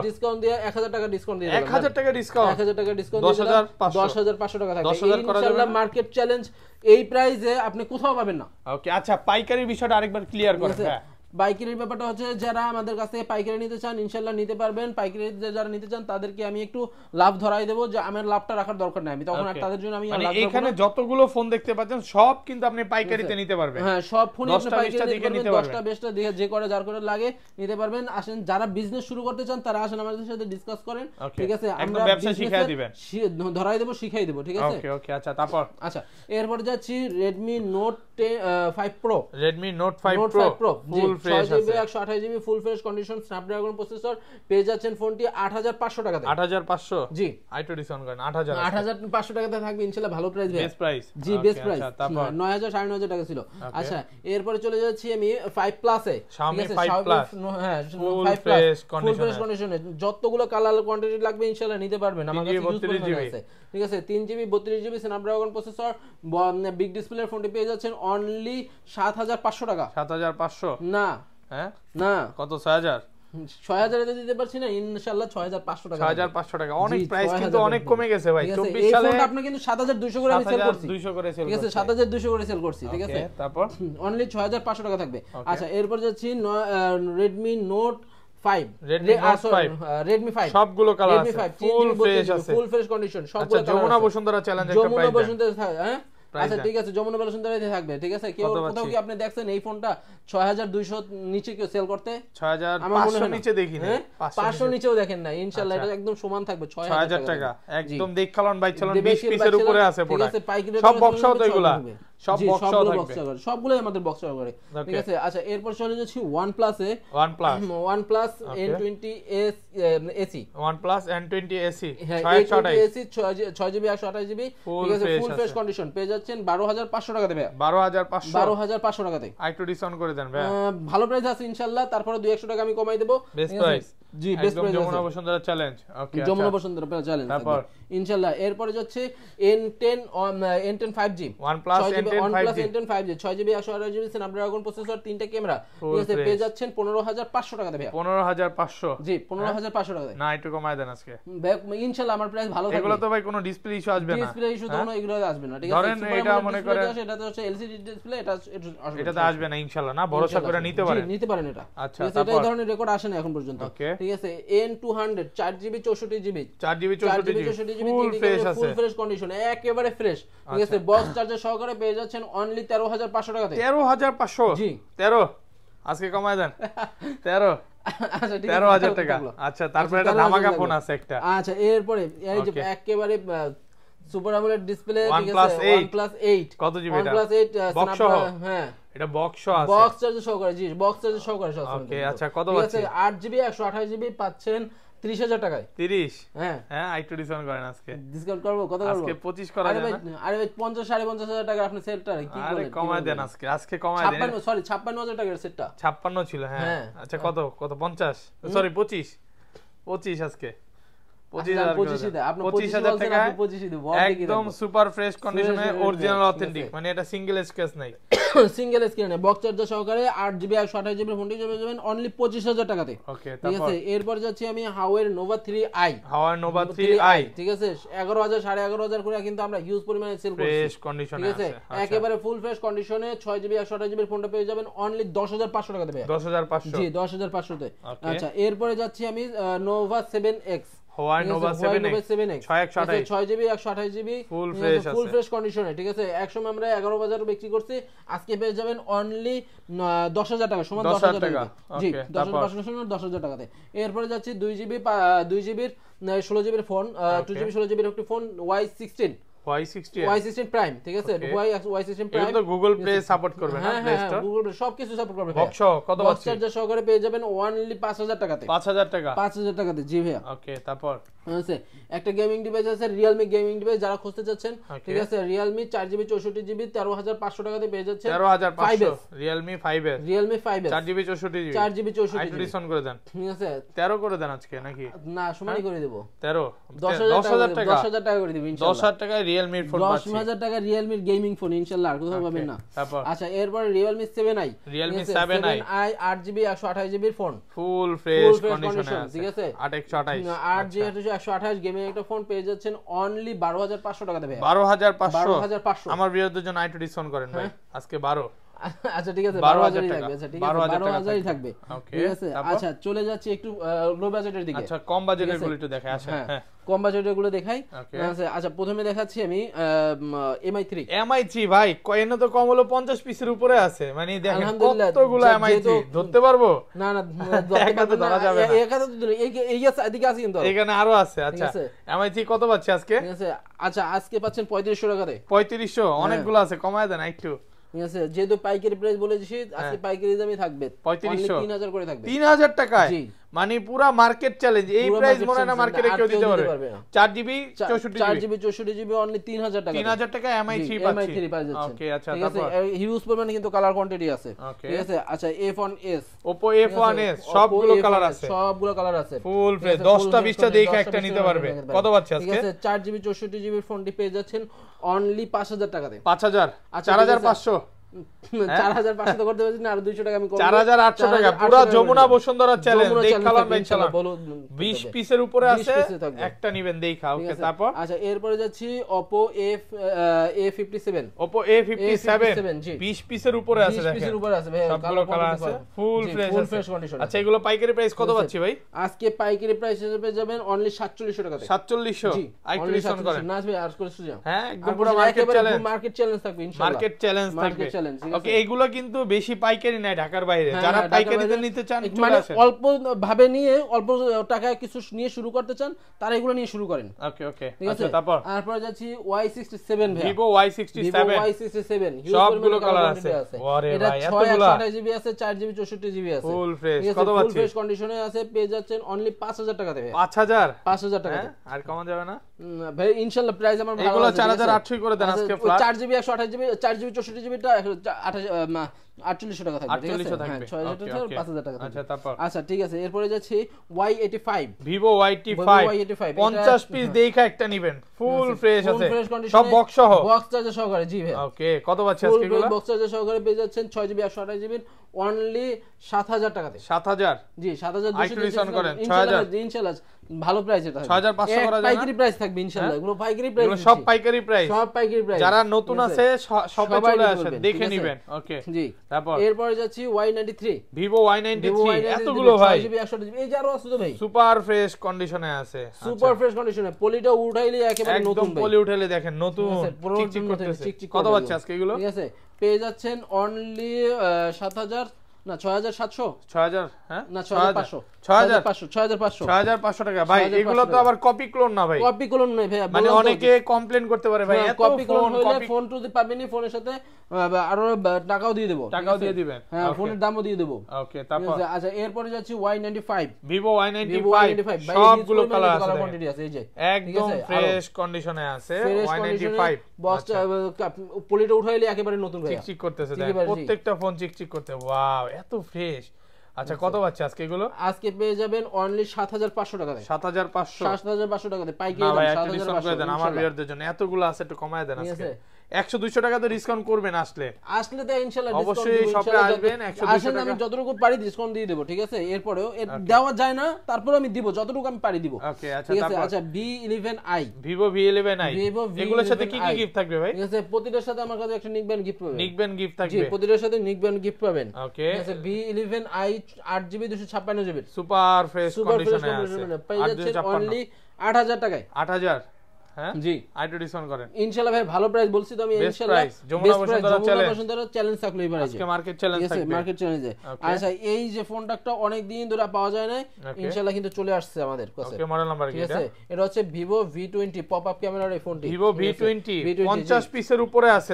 ডিসকাউন্ট দিয়ে এক হাজার টাকা ডিসকাউন্ট দিয়ে এক হাজার টাকা ডিসকাউন্ট এক হাজার টাকা ডিসকাউন্ট হাজার দশ হাজার পাঁচশো টাকা মার্কেট চ্যালেঞ্জ এই প্রাইসে আপনি কোথাও পাবেন না ওকে আচ্ছা পাইকারির বিষয়টা আরেকবার ক্লিয়ার করেছে পাইকারির ব্যাপারটা হচ্ছে যারা আমাদের কাছ থেকে পাইকারি নিতে চান ইনশাল্লাহ নিতে পারবেন পাইকারি যারা নিতে চান তাদেরকে আমি একটু লাভ ধরাই দেবো যে আমার লাভটা রাখার দরকার নাই আমি তখন আর তাদের জন্য আমি মানে এখানে যতগুলো ফোন দেখতে পাচ্ছেন সব কিন্তু আপনি পাইকারিতে নিতে পারবেন হ্যাঁ সব ফোনই আপনি পাইকারিতে নিতে পারবেন 10টা 20টা দেখে যে করে যার করে লাগে নিতে পারবেন আসেন যারা বিজনেস শুরু করতে চান তারা আসেন আমাদের সাথে ডিসকাস করেন ঠিক আছে আমরা ব্যবসা শিখিয়ে দিবেন ধরাই দেবো শিখিয়ে দেবো ঠিক আছে ওকে ওকে আচ্ছা তারপর আচ্ছা এরপর যাচ্ছি Redmi Note 5 Pro Redmi Note 5 Pro Pro full GB full fresh condition Snapdragon processor পেয়ে যাচ্ছেন ফোনটি 8500 টাকাতে 8500 জি আইটু ডিসকাউন্ট করেন 8000 8500 টাকাতে থাকবে ইনশাআল্লাহ ভালো প্রাইস বেস্ট প্রাইস জি বেস্ট প্রাইস 9000 9500 টাকা ছিল আচ্ছা এরপরে চলে যাচ্ছি আমি 5 প্লাস এ ফুল ফ্রেশ কন্ডিশনে যতগুলো কালার কোয়ান্টিটি লাগবে ইনশাল্লাহ নিতে পারবেন আমাকে ঠিক আছে তিন জিবি বত্রিশ GB Snapdragon processor big display ফোনটি পেয়ে যাচ্ছেন অনলি সাত হাজার পাঁচশো টাকা সাত হাজার পাঁচশো না হ্যাঁ না কত ছয় হাজার ছয় হাজারে তো দিতে পারছি না ইনশাল্লাহ ছয় হাজার পাঁচশো টাকা ছয় হাজার পাঁচশো টাকা অনেক প্রাইস কিন্তু অনেক কমে গেছে ভাই চব্বিশ সালে আপনি কিন্তু সাত হাজার দুশো করে সেল করছি দুশো করে ঠিক আছে সাত হাজার দুশো করে সেল করছি ঠিক আছে তারপর অনলি ছয় হাজার পাঁচশো টাকা থাকবে আচ্ছা এরপর যাচ্ছি Redmi Note five Redmi five সবগুলো colour full fresh full fresh condition সবগুলো আচ্ছা, যমুনা বসুন্ধরা চ্যালেঞ্জ যমুনা বসুন্ধরা হ্যাঁ আচ্ছা ঠিক আছে যমুনা বেলা সুন্দরীতে থাকবে ঠিক আছে কেউ কোথাও কি আপনি দেখছেন এই ফোনটা দুইশো নিচে কেউ সেল করতে ছয় হাজার নিচে দেখি না হ্যাঁ? নিচেও দেখেন না ইনশাল্লাহ আচ্ছা। এটা একদম সমান থাকবে ছয় হাজার টাকা একদম দেখ খালন বাই পিসের উপরে আছে ঠিক আছে পাইকারি সব তো এগুলা সব আমাদের বক্স করে ঠিক আছে আচ্ছা এরপর চলে যাচ্ছি এ এসি এসি জিবি 128 জিবি ঠিক আছে ফুল ফ্রেশ কন্ডিশন পেয়ে যাচ্ছেন টাকা দেবে 12500 12500 টাকাতে আরেকটু ডিসকাউন্ট করে দেন ভালো প্রাইস আছে ইনশাল্লাহ তারপরে দু একশো টাকা আমি কমাই দেবো বেস্ট প্রাইস জি best prize Jamuna Bashundhara challenge okay Jamuna আচ্ছা। বসুন্ধরা প্রাইজ চ্যালেঞ্জ তারপর ইনশাআল্লাহ এরপরে যাচ্ছে N10 N10 5G OnePlus N10 OnePlus N10 5G 6GB 128GB Snapdragon processor তিনটা ক্যামেরা বুঝতে পেয়ে যাচ্ছেন 15500 টাকা ভাই 15500 জি 15500 টাকাতে না একটু কমায় দেন আজকে ইনশাআল্লাহ আমার প্রাইস ভালো থাকবে এগুলো তো ভাই কোনো ডিসপ্লে ইস্যু আসবে না ডিসপ্লে ইস্যু তো হ্যাঁ? কোনো এগুলো আসবে না ঠিক আছে ধরেন এটা মনে করেন এটা তো হচ্ছে এলসিডি ডিসপ্লে এটা এটা তো আসবে না ইনশাআল্লাহ না ভরসা করে নিতে পারেন জি নিতে পারেন এটা আচ্ছা এটা এই ধরনের রেকর্ড আসে না এখন পর্যন্ত ওকে ঠিক আছে এন টু হান্ড্রেড চার জিবি চৌষট্টি জিবি চার জিবি চৌষট্টি জিবি ফুল ফ্রেশ কন্ডিশন একেবারে ফ্রেশ ঠিক আছে বক্স আচ্ছা। চার্জার সহকারে পেয়ে যাচ্ছেন অনলি তেরো হাজার পাঁচশো টাকাতে তেরো হাজার পাঁচশো জি তেরো আজকে কমায় দেন তেরো আচ্ছা, তেরো হাজার টাকা আচ্ছা তারপরে একটা ধামাকা ফোন আছে একটা আচ্ছা এরপরে এই যে একেবারে সুপার আমলের ডিসপ্লে ঠিক আছে এইট কত জিবি এটা OnePlus 8 হ্যাঁ এটা বক্স আছে বক্স চার্জ শো জি বক্স চার্জ শো করে ওকে আচ্ছা কত পাচ্ছেন 8 জিবি জিবি পাচ্ছেন টাকায় হ্যাঁ হ্যাঁ আইটু ডিসকাউন্ট করেন আজকে ডিসকাউন্ট কত করব আজকে পঁচিশ করা যাবে আরে ভাই টাকা আপনি কি আরে কমায় দেন আজকে আজকে কমায় দেন 56 সরি 56000 টাকার সেটটা ছিল হ্যাঁ, হ্যাঁ আচ্ছা হ্যাঁ। কত কত পঞ্চাশ সরি 25 পঁচিশ আজকে আচ্ছা, একদম সুপার ফ্রেশ কন্ডিশনে অরিজিনাল অথেন্টিক মানে এটা সিঙ্গেল স্ক্র্যাচ নাই সিঙ্গেল স্ক্রিনে বক্স চার্জার সহকারে আট জিবি আর আঠাশ জিবি ফোনটি যাবেন অনলি পঁচিশ হাজার টাকাতে ঠিক আছে এরপর যাচ্ছি আমি Huawei Nova three i Huawei Nova three i ঠিক আছে এগারো হাজার সাড়ে এগারো হাজার করে কিন্তু আমরা হিউজ পরিমাণে সেল করছি ঠিক আছে আচ্ছা। একেবারে ফুল ফ্রেশ কন্ডিশনে ছয় জিবি আর আঠাশ জিবির ফোনটা পেয়ে যাবেন অনলি দশ হাজার পাঁচশো টাকাতে পেয়ে দশ হাজার পাঁচশো জি দশ হাজার পাঁচশোতে আচ্ছা এরপরে যাচ্ছি আমি Nova seven X Y Nova 7x GB 128 GB full fresh full fresh কন্ডিশনে ঠিক আছে সময় আমরা 11 বিক্রি করছি আজকে পেয়ে যাবেন অনলি 10000 টাকা সমান 10000 টাকা জি 10000 সমান 10000 টাকাতে এরপরে যাচ্ছি দুই জিবি দুই জিবির ষোলো জিবির ফোন টু জিবি 16 জিবির একটি ফোন Y16 Y16 প্রাইম ঠিক আছে Y16 প্রাইম এটা গুগল প্লে সাপোর্ট করবে না প্লে স্টোর গুগল সবকিছু সাপোর্ট করবে বক্স কত বক্স চার্জার সহকারে পেয়ে যাবেন অনলি 5000 টাকাতে 5000 টাকা 5000 টাকাতে জি ভাইয়া ওকে তারপর আছে একটা গেমিং ডিভাইস আছে Realme গেমিং ডিভাইস যারা খুঁজতে চাচ্ছেন ঠিক আছে Realme 4GB 64GB 13500 টাকাতে পেয়ে যাচ্ছেন 13500 Realme 5s Realme 5s 4GB 64GB 4GB 64GB আইডিশন করে দেন ঠিক আছে 13 করে দেন আজকে নাকি না সমানই হ্যাঁ? করে দেব 13 10000 টাকা 10000 টাকা করে দিব ইনশাআল্লাহ 10000 টাকায় রিয়েলমির ফোন পাচ্ছি 10000 টাকা রিয়েলমির গেমিং ফোন ইনশাআল্লাহ আর কোথাও পাবেন না আচ্ছা এরপর Realme 7i Realme 7i 8GB 128GB এর ফোন ফুল ফ্রেশ কন্ডিশনে আছে ঠিক আছে 8128 8GB 128 গেমিং একটা ফোন পেয়ে যাচ্ছেন অনলি 12500 টাকা দেবে 12500 12500 আমার বিরুদ্ধে জন্য আইটু ডিসকাউন্ট করেন ভাই হ্যাঁ? আজকে 12 আচ্ছা ঠিক আছে 12000 থাকবে আচ্ছা ঠিক আছে থাকবে ঠিক আছে আচ্ছা চলে যাচ্ছি একটু লো বাজেটের দিকে আচ্ছা কম বাজেটের গুলো একটু দেখাই আচ্ছা হ্যাঁ, হ্যাঁ। কম বাজেটের গুলো দেখাই আচ্ছা আচ্ছা প্রথমে দেখাচ্ছি আমি ভাই তো কম হলো 50 পিসের উপরে আছে মানে দেখেন কতগুলো ধরতে পারবো না না ধরতে ধরা যাবে না তো এই এই এদিকে আছে কিন্তু এখানে আরো আছে আচ্ছা এমআই কত পাচ্ছে আজকে আচ্ছা আজকে পাচ্ছেন 3500 টাকাতে 3500 অনেকগুলো আছে কমায় দেন একটু ঠিক আছে যেহেতু পাইকারি প্রাইস বলেছি আজকে হ্যাঁ। পাইকারি দামই থাকবে 3500 হাজার করে থাকবে 3000 টাকায় জি মানে পুরো মার্কেট চ্যালেঞ্জ এই প্রাইস মনে না মার্কেটে কেউ দিতে পারবে 4 GB 64 GB 4 GB 64 GB only 3000 টাকা 3000 টাকা এমআই 3 পাচ্ছি এমআই 3 পাওয়া ওকে আচ্ছা তারপর হিউজ পরিমাণে কিন্তু কালার কোয়ান্টিটি আছে ঠিক আছে আচ্ছা F1s Oppo F1s সবগুলো কালার আছে সবগুলো কালার আছে ফুল ফ্রেশ 10টা 20টা দেখে একটা নিতে পারবে কত পাচ্ছে আজকে ঠিক আছে 4 জিবি 64 জিবি ফোনটি পেয়ে যাচ্ছেন অনলি 5000 টাকা টাকাতে 5000 আর 4500 হ্যাঁ? আচ্ছা, আচ্ছা, এগুলো পাইকারি প্রাইস কত পাচ্ছি ভাই আজকে পাইকারি প্রাইস হিসেবে যাবেন অনলি 4700 টাকা সাতচল্লিশশো না ভাই চ্যালেঞ্জ মার্কেট চ্যালেঞ্জ থাকবে মার্কেট চ্যালেঞ্জ থাকবে চ্যালেঞ্জ ওকে এগুলো কিন্তু বেশি পাইকারি নাই ঢাকার বাইরে হ্যাঁ, যারা হ্যাঁ, পাইকারিতে নিতে চান মানে অল্প ভাবে নিয়ে অল্প টাকায় কিছু নিয়ে শুরু করতে চান তারা এগুলো নিয়ে শুরু করেন ওকে ওকে ঠিক আছে আচ্ছা, তারপর তারপর যাচ্ছি Y67 Vivo Y67 Vivo Y67 সবগুলো কালার আছে ওরে ভাই এতগুলো 128GB আছে 4GB 64GB আছে ফুল ফ্রেশ কত পাচ্ছেন ফুল ফ্রেশ কন্ডিশনে আছে পেয়ে যাচ্ছেন অনলি 5000 টাকাতে ভাই 5000 5000 টাকাতে আর কমা যাবে না ভাই আচ্ছা, বক্স হ্যাঁ, আচ্ছা, আচ্ছা, হ্যাঁ। সহকারে জি ভাই ওকে কত পাচ্ছেন আজকে এগুলো বক্স চার্জার সহকারে পেয়ে যাচ্ছেন 6GB জি 7200 করেন 6000 ভালো প্রাইসে থাকবে 6500 করা যাবে পাইকারি প্রাইস থাকবে ইনশাআল্লাহ এগুলো হ্যাঁ? পাইকারি প্রাইস সব পাইকারি প্রাইস সব পাইকারি প্রাইস যারা নতুন আছে সবাই চলে আসেন দেখে নেবেন ওকে জি তারপর এরপরে যাচ্ছি Y93 Vivo Y93 এতগুলো ভাই 6GB 128GB এই আছে তো ভাই সুপার ফ্রেশ কন্ডিশনে আছে সুপার ফ্রেশ কন্ডিশনে পলিটা উঠাইলে একেবারে নতুন একদম পলি উঠাইলে দেখেন নতুন চিকচিক করতেছে কত বাচ্চা আজকে এগুলো ঠিক আছে পেয়ে যাচ্ছেন অনলি 7000 ফোনের হ্যাঁ? মানে সাথে আরো টাকাও দিয়ে দেব টাকাও দিয়ে দিবেন হ্যাঁ ফোনের দামও দিয়ে দেব ওকে তারপর আচ্ছা এরপরে যাচ্ছি Y95 Vivo Y95 সবগুলো কালার আছে আছে এই যে একদম ফ্রেশ কন্ডিশনে আছে বক্সটা আচ্ছা। উঠাইলে একেবারে নতুন চিকচিক করতেছে প্রত্যেকটা ফোন চিকচিক করতে ওয়াও এত ফ্রেশ আচ্ছা, আচ্ছা কত পাচ্ছে আজকে এগুলো আজকে পেয়ে যাবেন অনলি সাত হাজার পাঁচশো 7500 টাকায় 7500 7500 টাকায় পাইকারি দাম 7500 আমার ভিউয়ারদের জন্য এতগুলো আছে একটু কমায় দেন আজকে একশো দুইশো টাকা তো ডিসকাউন্ট করবেন আসলে আসলে তো ইনশাল্লাহ অবশ্যই শপে আসবেন আসেন আমি যতটুকু পারি ডিসকাউন্ট দিয়ে দেবো ঠিক আছে এরপরেও দেওয়া যায় না তারপরে আমি দিব যতটুকু আমি পারি দিব ওকে আচ্ছা আচ্ছা V eleven i Vivo V eleven i Vivo এগুলোর সাথে কি কি গিফট থাকবে ভাই ঠিক আছে প্রতিটার সাথে আমার কাছে একটা নিকব্যান্ড গিফট পাবেন নিকব্যান্ড গিফট থাকবে জি প্রতিটার সাথে নিকব্যান্ড গিফট পাবেন ওকে ঠিক আছে বি ইলেভেন আই আট জিবি দুশো ছাপ্পান্ন জিবি সুপার ফ্রেশ কন্ডিশনে আছে পাই যাচ্ছে অনলি আট হাজার টাকায় আট হাজার হ্যাঁ? ভালো প্রাইস বলছি এই যে আচ্ছা, ফোনটা ধরে পাওয়া যায় কিন্তু উপরে আছে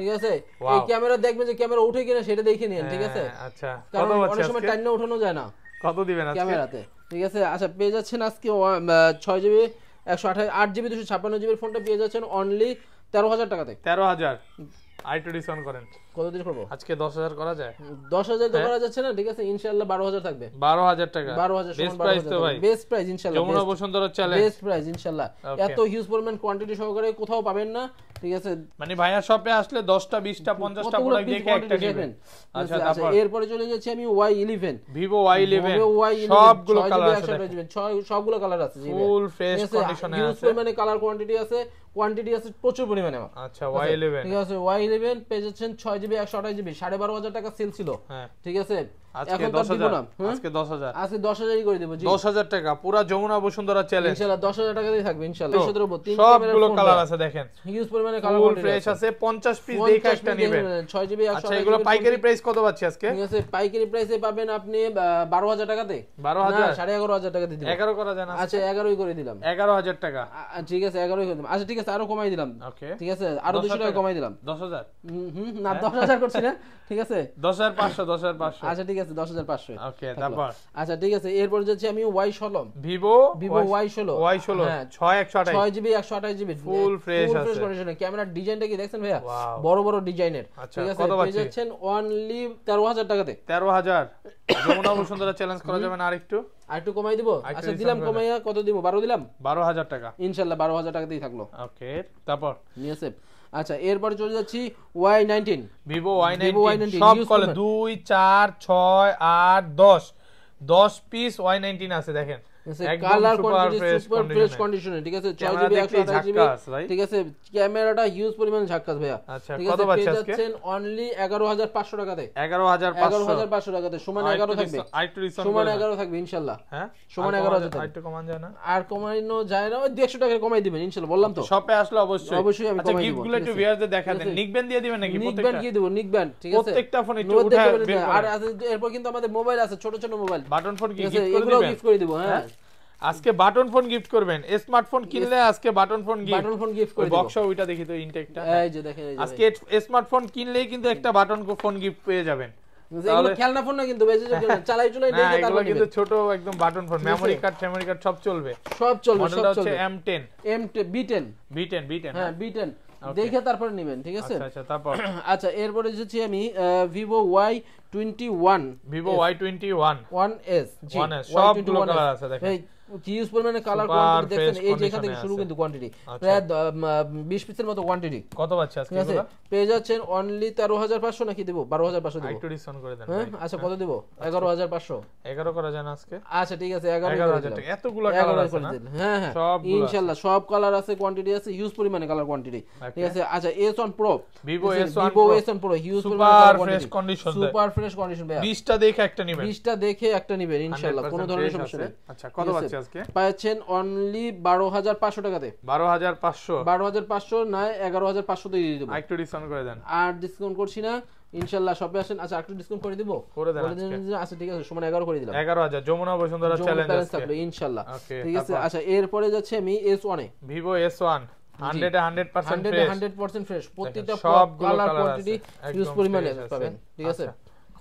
ঠিক আছে এই ক্যামেরা দেখবেন যে ক্যামেরা উঠে কিনা সেটা দেখে নিন ঠিক আছে হ্যাঁ, আচ্ছা যায় না কত দিবেন ঠিক আছে আচ্ছা পেয়ে যাচ্ছেন আজকে ছয় জিবি একশো আঠাশ আট জিবি দুশো ছাপ্পান্ন জিবির ফোনটা পেয়ে যাচ্ছেন অনলি তেরো হাজার টাকাতে তেরো হাজার আরেকটু ডিসকাউন্ট করেন কত দিন করবো আজকে দশ হাজার করা যায় দশ হাজার তো হ্যাঁ। করা যাচ্ছে না ঠিক আছে ইনশাল্লাহ বারো হাজার থাকবে বারো হাজার টাকা বারো হাজার বেস্ট প্রাইস তো ভাই বেস্ট প্রাইস ইনশাল্লাহ Jamuna Bashundhara challenge best price ইনশাল্লাহ এত হিউজ পরিমাণ কোয়ান্টিটি সহকারে কোথাও পাবেন না ঠিক আছে মানে ভাইয়া শপে আসলে দেখে একটা নেবেন আচ্ছা, আচ্ছা এরপরে চলে যাচ্ছি আমি ওয়াই ইলেভেন ভিভো সবগুলো কালার আছে সবগুলো কালার আছে ফুল ফ্রেশ কন্ডিশনে আছে মানে কালার কোয়ান্টিটি আছে কোয়ান্টিটি আছে প্রচুর পরিমাণে আচ্ছা ওয়াই ইলেভেন ঠিক আছে ওয়াই ইলেভেন পেয়ে যাচ্ছেন ছয় জিবি একশো আঠাশ জিবি সাড়ে বারো হাজার টাকা সেল ছিল হ্যাঁ। ঠিক আছে আজকে 10000 আজকে টাকা পুরো আচ্ছা, পাইকারি প্রাইস কত পাচ্ছি আজকে পাইকারি প্রাইসে পাবেন আপনি 12000 টাকাতে 12000 11500 টাকাতে দিলাম 11 করা যায় না আচ্ছা।, আচ্ছা এগারোই করে দিলাম এগারো হাজার টাকা ঠিক আছে এগারোই করে দিলাম আচ্ছা ঠিক আছে আরো কমাই দিলাম ঠিক আছে আরো 200 টাকা কমাই দিলাম 10000 হুম না হাজার করছি না ঠিক আছে দশ দশ হাজার পাঁচশো হাজার 10500 আচ্ছা ঠিক ঠিক আছে 10500 ওকে তারপর আচ্ছা ঠিক আছে এরপর যাচ্ছি আমি Y16 Vivo Vivo Y16 Y16 হ্যাঁ 6128 6GB 128GB ফুল ফ্রেশ আছে ফুল ফ্রেশ কন্ডিশনে ক্যামেরার ডিজাইনটা কি দেখছেন ভাইয়া বড় বড় ডিজাইনের আচ্ছা, ঠিক আছে পেয়ে যাচ্ছেন অনলি 13000 টাকাতে 13000 যমুনা বসুন্ধরা চ্যালেঞ্জ করা যাবে না আরেকটু আরেকটু কমাই দিব আচ্ছা দিলাম কমাইয়া কত দিব বারো দিলাম বারো হাজার টাকা ইনশাল্লাহ ইনশাআল্লাহ 12000 টাকাতেই থাকলো ওকে তারপর নিয়েছে আচ্ছা এরপরে চলে যাচ্ছি Y nineteen Vivo Y nineteen সব কলে দুই চার ছয় আট দশ দশ পিস ওয়াই নাইনটিন আছে দেখেন ক্যামেরাটা ভাইয়া ঠিক আছে আচ্ছা, টাকা হ্যাঁ? কমাই তো আসলে অবশ্যই অবশ্যই আচ্ছা, দেখা দিয়ে দিবেন কি নিকবেন ঠিক আছে ফোন আর এরপর কিন্তু আমাদের মোবাইল আছে ছোট ছোট মোবাইল বাটন ফোন গিফট করে দিব হ্যাঁ, হ্যাঁ? আজকে বাটন ফোন গিফট করবেন স্মার্টফোন কিনলে আজকে button phone gift button phone gift করে বক্সও ওইটা দেখি তো ইনটেকটা এই যে দেখেন আজকে স্মার্টফোন কিনলেই কিন্তু একটা বাটন ফোন গিফট পেয়ে যাবেন খেলনা ফোন না কিন্তু চালাই চলাই এগুলো কিন্তু ছোট একদম button phone memory card memory card সব চলবে সব চলবে সব চলবে M10 M10 B10 B10 B10 হ্যাঁ, হ্যাঁ। B10 দেখে তারপরে নেবেন ঠিক আছে আচ্ছা, আচ্ছা তারপর আচ্ছা এরপরে যাচ্ছি আমি Vivo Y twenty one Vivo Y twenty one one colour আছে দেখেন হিউজ পরিমাণে কালার কোয়ান্টিটি এই যে এখান থেকে শুরু কিন্তু কোয়ান্টিটি আচ্ছা। প্রায় 20 পিসের মতো কোয়ান্টিটি কত আজকে পেয়ে যাচ্ছেন অনলি 13500 নাকি দেব 12500 দেব একটু ডিসকাউন্ট করে দেন হ্যাঁ? আচ্ছা হ্যাঁ। কত দেব 11500 11 করা আজকে আচ্ছা ঠিক আছে এতগুলো কালার আছে না হ্যাঁ হ্যাঁ সব ইনশাআল্লাহ সব কালার আছে কোয়ান্টিটি আছে হিউজ পরিমাণে কালার কোয়ান্টিটি ঠিক আছে আচ্ছা S1 Pro Vivo S1 Vivo S1 Pro huge পরিমাণে কন্ডিশন সুপার ফ্রেশ কন্ডিশন ভাই 20টা দেখে একটা নেবেন 20টা দেখে একটা নেবেন ইনশাআল্লাহ কোনো ধরনের সমস্যা নেই আচ্ছা কত আজকে পাচ্ছেন অনলি বারো হাজার পাঁচশো টাকাতে বারো হাজার পাঁচশো বারো হাজার পাঁচশো নয় এগারো হাজার পাঁচশো দিয়ে দেবো একটু ডিসকাউন্ট করে দেন আর ডিসকাউন্ট করছি না আসেন আচ্ছা একটু ডিসকাউন্ট করে করে দেন আচ্ছা ঠিক আছে সমান করে দিলাম যমুনা বসুন্ধরা চ্যালেঞ্জ আচ্ছা, ঠিক আছে আচ্ছা এরপরে যাচ্ছে আমি S1 এ vivo ফ্রেশ ফ্রেশ সব কালার ইউজ পরিমাণে পাবেন ঠিক আছে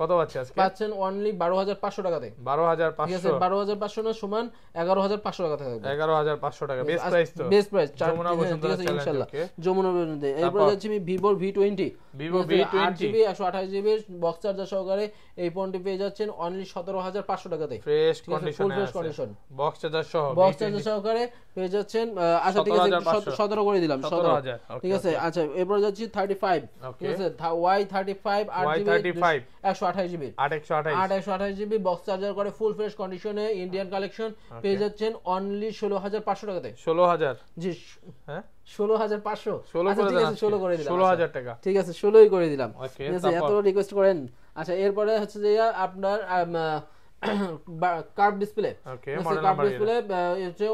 কত আছে আজকে পাচ্ছেন অনলি 12500 টাকাতে 12500 ঠিক আছে 12500 না সমান 11500 টাকা থাকবে 11500 টাকা বেস্ট প্রাইস তো best price Jamuna Bashundhara channel ইনশাআল্লাহ যমুনা বসুন্ধরা এরপর যাচ্ছি আমি ভিভোর V20 Vivo V20 8GB 128GB box charger সহকারে এই ফোনটি পেয়ে যাচ্ছেন অনলি 17500 টাকাতে fresh condition fresh condition box charger সহ বক্স চার্জার সহকারে পেয়ে যাচ্ছেন আচ্ছা ঠিক আছে 17 করে দিলাম 17000 ঠিক আছে আচ্ছা এরপর যাচ্ছি 35 ঠিক আছে Y35 8GB 128 আঠাশ জিবি আঠাশশো আঠাশ জিবি বক্স চার্জার করে ফুল ফ্রেশ কন্ডিশনে ইন্ডিয়ান কালেকশন পেয়ে যাচ্ছেন অনলি ষোলো হাজার পাঁচশো টাকাতে হ্যাঁ? ষোলো হাজার জি ষোলো হাজার পাঁচশো ঠিক আছে ষোলো করে দিলাম ষোলো হাজার আচ্ছা। টাকা ঠিক আছে ষোলোই করে দিলাম এত রিকোয়েস্ট করেন আচ্ছা এরপরে হচ্ছে যে আপনার কার্ভ ডিসপ্লে কার্ভ ডিসপ্লে হচ্ছে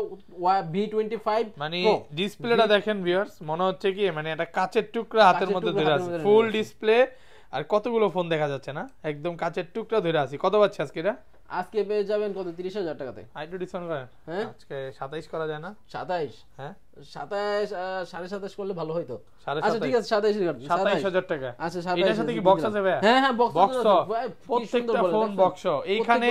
বি টোয়েন্টি ফাইভ মানে ডিসপ্লেটা দেখেন ভিউয়ার্স মনে হচ্ছে কি মানে একটা কাচের টুকরা হাতের মধ্যে ধরে আছে ফুল ডিসপ্লে আর কতগুলো ফোন দেখা যাচ্ছে না একদম কাচের টুকরা ধরে আছি কত পাচ্ছে আজকে এটা আজকে পেয়ে যাবেন কত তিরিশ হাজার টাকাতে আইটু ডিসকাউন্ট করেন হ্যাঁ আজকে সাতাইশ করা যায় না সাতাইশ হ্যাঁ সাতাইশ সাড়ে সাতাশ করলে ভালো হইতো আচ্ছা ঠিক আছে সাতাইশ সাতাইশ হাজার টাকা আচ্ছা সাতাইশ সাথে কি বক্স আছে ভাই হ্যাঁ হ্যাঁ বক্স বক্স প্রত্যেকটা ফোন বক্স এইখানে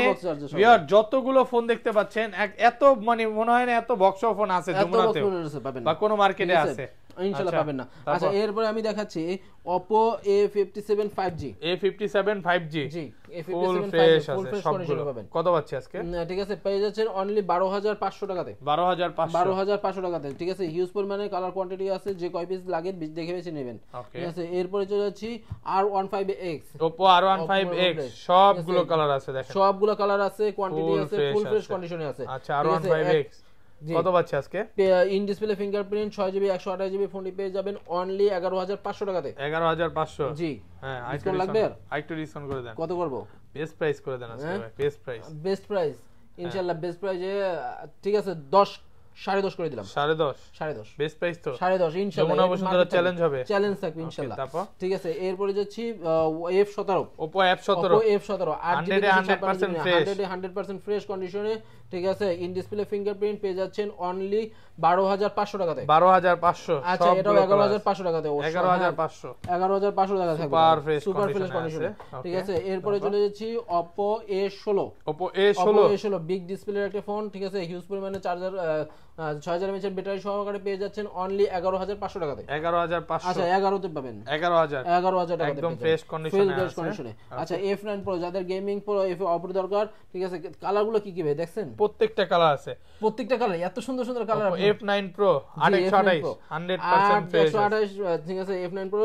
ভিউয়ার যতগুলো ফোন দেখতে পাচ্ছেন এত মানে মনে হয় না এত বক্স ফোন আছে যমুনাতে বা কোনো মার্কেটে আছে ইনশাআল্লাহ আচ্ছা, পাবেন না আচ্ছা এরপরে আমি দেখাচ্ছি Oppo A57 5G A57 5G জি A57 5G full fresh condition পাবেন কত পাচ্ছি আজকে ঠিক আছে পেয়ে যাচ্ছেন অনলি 12500 টাকাতে 12500 12500 টাকাতে ঠিক আছে হিউজ মানে কালার কোয়ান্টিটি আছে যে কয় পিস লাগে দেখে বেছে নেবেন ঠিক আছে এরপরে চলে যাচ্ছি R15X Oppo R15X সবগুলো কালার আছে দেখেন সবগুলো কালার আছে কোয়ান্টিটি আছে ফুল ফ্রেশ কন্ডিশনে আছে আচ্ছা R15X কত পাচ্ছে আজকে ইন ডিসপ্লে ফিঙ্গারপ্রিন্ট ছয় জিবি একশো আঠাশ জিবি ফোনটি পেয়ে যাবেন অনলি এগারো হাজার পাঁচশো টাকাতে এগারো হাজার পাঁচশো জি হ্যাঁ লাগবে আর আরেকটু ডিসকাউন্ট করে দেন কত করবো বেস্ট প্রাইস করে দেন আজকে বেস্ট প্রাইস বেস্ট প্রাইস ইনশাআল্লাহ বেস্ট প্রাইসে ঠিক আছে দশ সাড়ে দশ করে দিলাম সাড়ে দশ সাড়ে দশ বেস্ট প্রাইস তো সাড়ে দশ ইনশাল্লাহ বসুন্ধরা চ্যালেঞ্জ হবে চ্যালেঞ্জ থাকবে ইনশাল্লাহ ঠিক আছে এরপরে যাচ্ছি এফ সতেরো ওপো এফ সতেরো এফ সতেরো হান্ড্রেডে হান্ড্রেড পার্সেন্ট ফ্রেশ কন্ডিশনে ঠিক আছে ইন ডিসপ্লে ফিঙ্গারপ্রিন্ট পেয়ে যাচ্ছেন অনলি বারো হাজার পাঁচশো টাকাতে বারো হাজার পাঁচশো আচ্ছা এটাও এগারো হাজার পাঁচশো টাকাতে এগারো হাজার হ্যাঁ। পাঁচশো এগারো হাজার পাঁচশো টাকা থাকবে সুপার ফ্রেশ কন্ডিশনে ঠিক আছে এরপরে চলে যাচ্ছি অপো এ ষোলো অপো এ ষোলো এ ষোলো বিগ ডিসপ্লের একটা ফোন ঠিক আছে হিউজ পরিমাণে চার্জার আচ্ছা, ছয় হাজার এমএচের ব্যাটারি সহকারে পেয়ে যাচ্ছেন অনলি এগারো হাজার পাঁচশো টাকাতে এগারো হাজার পাঁচশো আচ্ছা এগারোতে পাবেন এগারো হাজার এগারো হাজার টাকা একদম ফ্রেশ কন্ডিশনে ফ্রেশ কন্ডিশনে আচ্ছা এফ নাইন প্রো যাদের গেমিং প্রো এফ অপর দরকার ঠিক আছে কালার গুলো কি কি ভাই দেখছেন প্রত্যেকটা কালার আছে প্রত্যেকটা কালার এত সুন্দর সুন্দর কালার এফ নাইন প্রো আটশো আঠাইশ হান্ড্রেড পার্সেন্ট ঠিক আছে এফ নাইন প্রো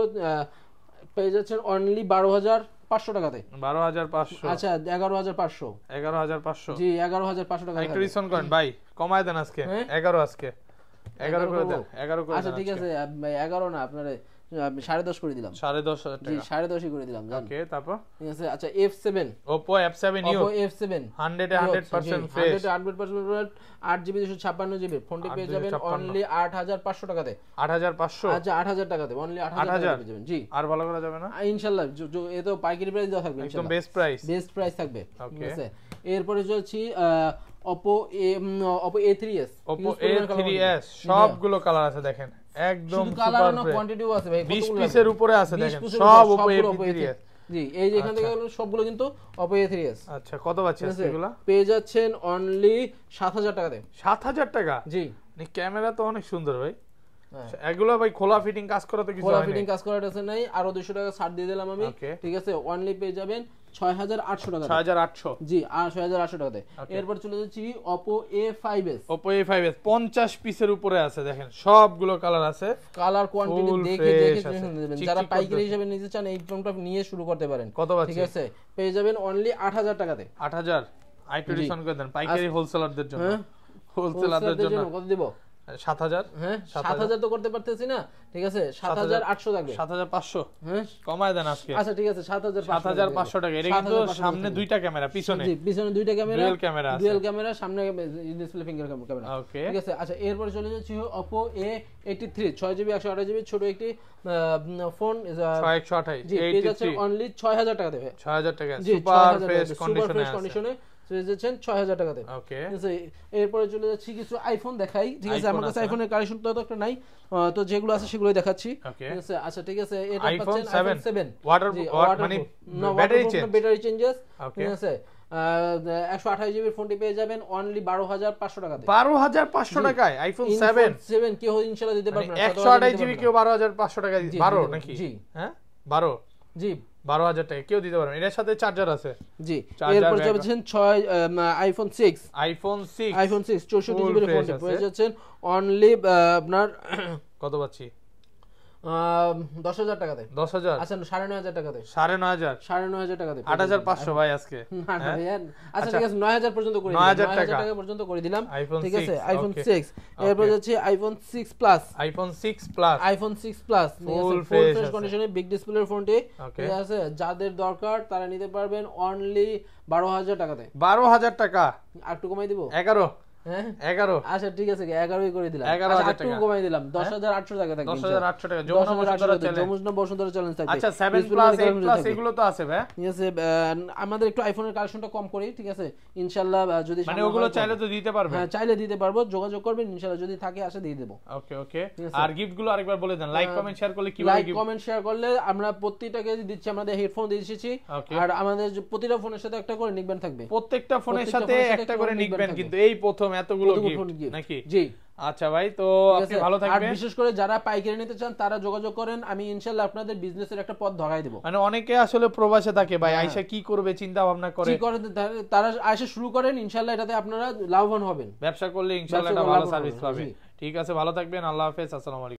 পেয়ে যাচ্ছেন অনলি বারো হাজার পাঁচশো টাকাতে বারো হাজার পাঁচশো আচ্ছা এগারো হাজার পাঁচশো এগারো হাজার পাঁচশো জি এগারো হাজার পাঁচশো টাকা একটু ডিসকাউন্ট করেন ভাই কমায় দেন আজকে হ্যাঁ? এগারো আজকে এগারো করে দেন এগারো করে আচ্ছা ঠিক আছে এগারো না আপনার সাড়ে দশ করে দিলাম সাড়ে দশ জি সাড়ে দশই করে দিলাম ওকে তারপর ঠিক আছে আচ্ছা F seven Oppo F seven F seven hundred hundred percent hundred hundred percent আট জিবি দুশো ছাপ্পান্ন জিবি ফোনটি পেয়ে যাবেন অনলি আট হাজার পাঁচশো টাকাতে আট হাজার পাঁচশো আচ্ছা আট হাজার টাকাতে অনলি আট হাজার যাবেন জি আর ভালো করা যাবে না ইনশাল্লাহ এ তো পাইকারি প্রাইস দেওয়া থাকবে একদম বেস্ট প্রাইস বেস্ট প্রাইস থাকবে ঠিক আছে এরপরে চলছি Oppo A Oppo A three S Oppo A three S সবগুলো কালার হ্যাঁ। আছে দেখেন একদম কালার আছে ভাই 20 পিসের উপরে আছে দেখেন সব জি এই যে এখান আচ্ছা। থেকে সবগুলো কিন্তু অপো এ থ্রি এস আচ্ছা কত পাচ্ছেন এগুলো পেয়ে যাচ্ছেন অনলি সাত হাজার টাকাতে সাত হাজার টাকা জি ক্যামেরা মানে তো অনেক সুন্দর ভাই হ্যাঁ। আচ্ছা, এগুলো ভাই খোলা ফিটিং কাজ করা তো কিছু খোলা ফিটিং কাজ করা আছে নাই আর 200 টাকা ছাড় দিয়ে দিলাম আমি ঠিক আছে অনলি পেয়ে যাবেন 6800 টাকা 6800 জি 6800 টাকাতে এরপর চলে যাচ্ছি Oppo A5s Oppo A5s 50 পিসের উপরে আছে দেখেন সবগুলো কালার আছে কালার কোয়ান্টিটি দেখে দেখে নেবেন যারা পাইকারি হিসেবে নিতে চান এই ফোনটা নিয়ে শুরু করতে পারেন কত ঠিক আছে পেয়ে যাবেন অনলি 8000 টাকাতে 8000 আইটু ডিসকাউন্ট করে দেন পাইকারি হোলসেলারদের জন্য হোলসেলারদের হ্যাঁ? জন্য কত দিব আচ্ছা, সাত হাজার হ্যাঁ সাত হাজার তো করতে পারতেছি না ঠিক আছে সাত হাজার আটশো থাকবে সাত হাজার পাঁচশো হ্যাঁ। কমায় দেন আজকে আচ্ছা ঠিক আছে সাত হাজার সাত হাজার পাঁচশো টাকা এটা কিন্তু সামনে দুইটা ক্যামেরা পিছনে পিছনে দুইটা camera dual camera dual camera সামনে ডিসপ্লে ফিঙ্গার ক্যামেরা ওকে ঠিক আছে আচ্ছা এরপরে চলে যাচ্ছি অপো এ এইটি থ্রি ছয় জিবি একশো আঠাশ জিবি ছোট একটি ফোন একশো আঠাশ জি পেয়ে যাচ্ছে অনলি ছয় হাজার টাকা দেবে ছয় হাজার টাকা সুপার ফ্রেশ কন্ডিশনে যাচ্ছেন ছয় হাজার টাকাতে এরপরে চলে যাচ্ছি কিছু আইফোন দেখাই ঠিক আছে আমার কাছে আইফোনের কালেকশন তো একটা নাই তো যেগুলো আছে সেগুলোই দেখাচ্ছি ঠিক আছে আচ্ছা ঠিক আছে এটা পাচ্ছেন iPhone seven water battery change battery changes ঠিক আছে একশো আঠাশ জিবির ফোনটি পেয়ে যাবেন অনলি বারো হাজার পাঁচশো টাকা বারো হাজার পাঁচশো টাকায় আইফোন সেভেন সেভেন কেউ ইনশাল্লাহ দিতে মানে পারবেন একশো আঠাশ জিবি কেউ বারো হাজার পাঁচশো টাকা বারো নাকি জি হ্যাঁ বারো জি বারো হাজার টাকা কেউ দিতে পারবেন এটার সাথে চার্জার আছে জি এরপর যাচ্ছেন ছয় iPhone six iPhone six iPhone six চৌষট্টি জিবি ফোন পেয়ে যাচ্ছেন অনলি আপনার কত পাচ্ছি iPhone six iPhone six iPhone six plus ঠিক আছে যাদের দরকার তারা নিতে পারবেন অনলি বারো হাজার টাকাতে বারো হাজার টাকা আর একটু কমাই দিব এগারো হ্যাঁ? আচ্ছা, আচ্ছা, হ্যাঁ? আচ্ছা, আমাদের একটু আইফোনের কালেকশনটা কম করি ঠিক আছে ইনশাল্লাহ যদি মানে চাইলে তো দিতে পারবে হ্যাঁ, চাইলে দিতে পারবো যোগাযোগ করবেন ইনশাল্লাহ যদি থাকে আসে দিয়ে দেবো আর গিফট গুলো আরেকবার বলে দেন লাইক কমেন্ট শেয়ার করলে কি লাইক কমেন্ট শেয়ার করলে আমরা প্রত্যেকটাকে দিচ্ছি আমাদের হেডফোন দিয়ে এসেছি আর আমাদের প্রতিটা ফোনের সাথে একটা করে নিকবেন থাকবে প্রত্যেকটা ফোনের সাথে একটা করে নিকবেন কিন্তু এই প্রথম এতগুলো নাকি জি আচ্ছা ভাই তো আপনি ভালো থাকবেন বিশেষ করে যারা পাইকারি নিতে চান তারা যোগাযোগ করেন আমি ইনশাআল্লাহ আপনাদের বিজনেসের একটা পথ ধরাই দেব মানে অনেকে আসলে প্রবাসে থাকে ভাই হ্যাঁ। আইসা কি করবে চিন্তা ভাবনা করে কি করে তারা আইসা শুরু করেন ইনশাআল্লাহ এটাতে আপনারা লাভবান হবেন ব্যবসা করলে ইনশাআল্লাহ একটা ভালো সার্ভিস ঠিক আছে ভালো থাকবেন আল্লাহ হাফেজ আসসালামু